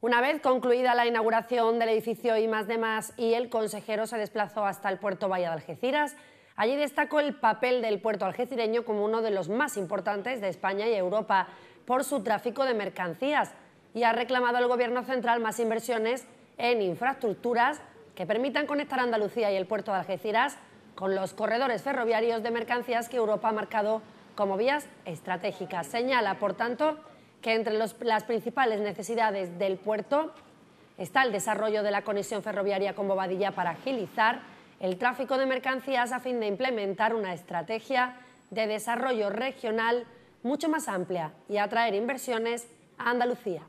Una vez concluida la inauguración del edificio I de más y el consejero se desplazó hasta el puerto Valle de Algeciras, allí destacó el papel del puerto algecireño como uno de los más importantes de España y Europa por su tráfico de mercancías y ha reclamado al Gobierno central más inversiones en infraestructuras que permitan conectar Andalucía y el puerto de Algeciras con los corredores ferroviarios de mercancías que Europa ha marcado como vías estratégicas. Señala, por tanto, que entre las principales necesidades del puerto está el desarrollo de la conexión ferroviaria con Bobadilla para agilizar el tráfico de mercancías a fin de implementar una estrategia de desarrollo regional mucho más amplia y atraer inversiones a Andalucía.